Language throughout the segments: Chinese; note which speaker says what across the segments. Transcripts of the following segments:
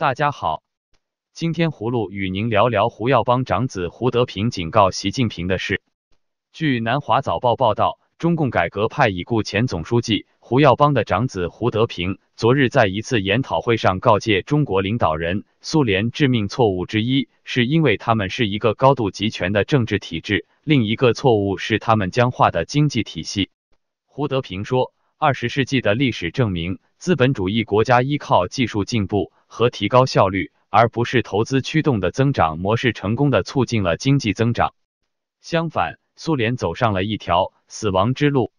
Speaker 1: 大家好，今天葫芦与您聊聊胡耀邦长子胡德平警告习近平的事。据《南华早报》报道，中共改革派已故前总书记胡耀邦的长子胡德平昨日在一次研讨会上告诫中国领导人：苏联致命错误之一是因为他们是一个高度集权的政治体制，另一个错误是他们僵化的经济体系。胡德平说：“二十世纪的历史证明，资本主义国家依靠技术进步。”和提高效率，而不是投资驱动的增长模式，成功的促进了经济增长。相反，苏联走上了一条死亡之路。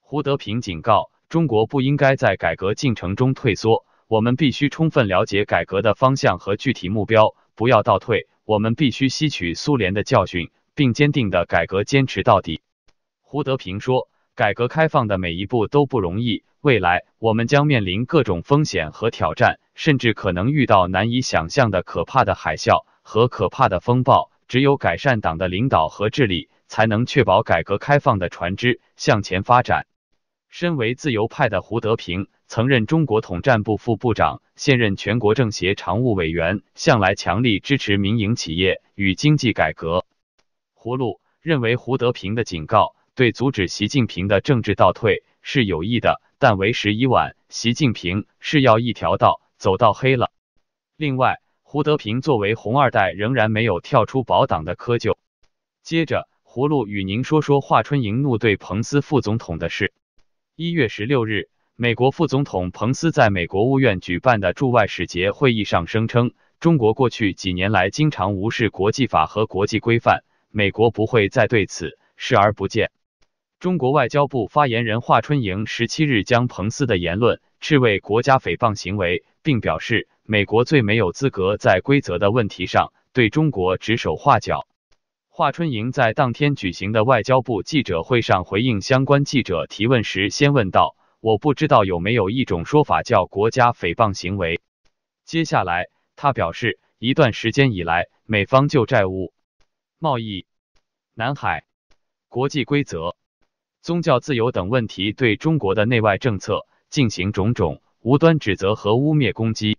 Speaker 1: 胡德平警告，中国不应该在改革进程中退缩，我们必须充分了解改革的方向和具体目标，不要倒退。我们必须吸取苏联的教训，并坚定的改革坚持到底。胡德平说。改革开放的每一步都不容易，未来我们将面临各种风险和挑战，甚至可能遇到难以想象的可怕的海啸和可怕的风暴。只有改善党的领导和治理，才能确保改革开放的船只向前发展。身为自由派的胡德平曾任中国统战部副部长，现任全国政协常务委员，向来强力支持民营企业与经济改革。胡路认为胡德平的警告。对阻止习近平的政治倒退是有益的，但为时已晚。习近平是要一条道走到黑了。另外，胡德平作为红二代，仍然没有跳出保党的窠臼。接着，葫芦与您说说华春莹怒对彭斯副总统的事。一月十六日，美国副总统彭斯在美国务院举办的驻外使节会议上声称，中国过去几年来经常无视国际法和国际规范，美国不会再对此视而不见。中国外交部发言人华春莹十七日将彭斯的言论斥为国家诽谤行为，并表示美国最没有资格在规则的问题上对中国指手画脚。华春莹在当天举行的外交部记者会上回应相关记者提问时，先问道：“我不知道有没有一种说法叫国家诽谤行为？”接下来，他表示，一段时间以来，美方就债务、贸易、南海、国际规则。宗教自由等问题，对中国的内外政策进行种种无端指责和污蔑攻击。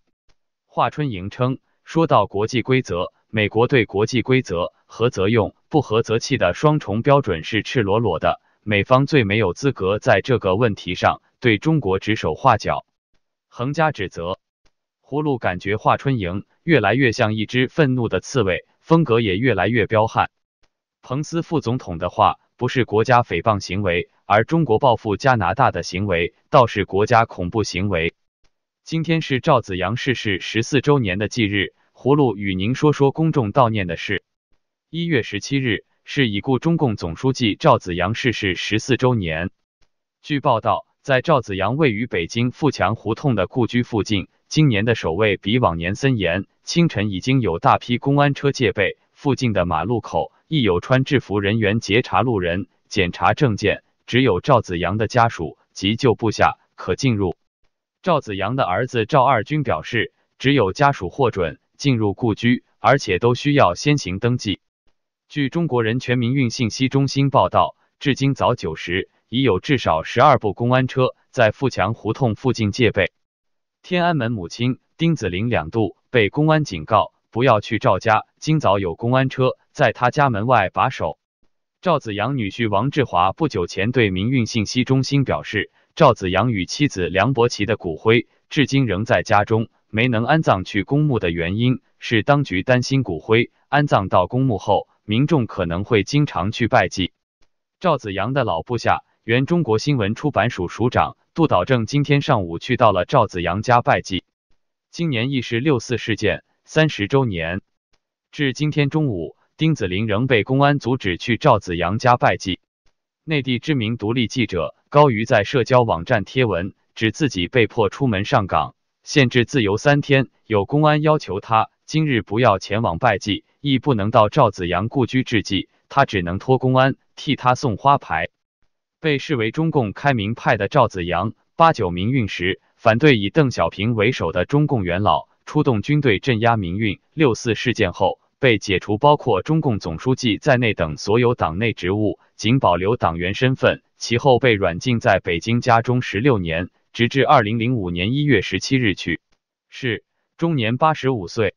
Speaker 1: 华春莹称，说到国际规则，美国对国际规则合则用，不合则弃的双重标准是赤裸裸的，美方最没有资格在这个问题上对中国指手画脚、横加指责。葫芦感觉华春莹越来越像一只愤怒的刺猬，风格也越来越彪悍。彭斯副总统的话。不是国家诽谤行为，而中国报复加拿大的行为倒是国家恐怖行为。今天是赵子阳逝世十四周年的忌日，葫芦与您说说公众悼念的事。一月十七日是已故中共总书记赵子阳逝世十四周年。据报道，在赵子阳位于北京富强胡同的故居附近，今年的守卫比往年森严，清晨已经有大批公安车戒备附近的马路口。亦有穿制服人员截查路人，检查证件，只有赵子阳的家属及旧部下可进入。赵子阳的儿子赵二军表示，只有家属获准进入故居，而且都需要先行登记。据中国人权民运信息中心报道，至今早九时，已有至少十二部公安车在富强胡同附近戒备。天安门母亲丁子霖两度被公安警告。不要去赵家，今早有公安车在他家门外把守。赵子阳女婿王志华不久前对民运信息中心表示，赵子阳与妻子梁伯奇的骨灰至今仍在家中，没能安葬去公墓的原因是当局担心骨灰安葬到公墓后，民众可能会经常去拜祭。赵子阳的老部下、原中国新闻出版署署长杜导正今天上午去到了赵子阳家拜祭。今年亦是六四事件。三十周年至今天中午，丁子玲仍被公安阻止去赵子阳家拜祭。内地知名独立记者高瑜在社交网站贴文，指自己被迫出门上岗，限制自由三天。有公安要求他今日不要前往拜祭，亦不能到赵子阳故居致祭，他只能托公安替他送花牌。被视为中共开明派的赵子阳，八九民运时反对以邓小平为首的中共元老。出动军队镇压民运六四事件后，被解除包括中共总书记在内等所有党内职务，仅保留党员身份。其后被软禁在北京家中十六年，直至二零零五年一月十七日去世，终年八十五岁。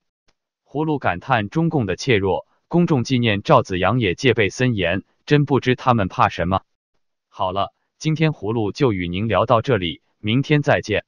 Speaker 1: 葫芦感叹中共的怯弱，公众纪念赵子阳也戒备森严，真不知他们怕什么。好了，今天葫芦就与您聊到这里，明天再见。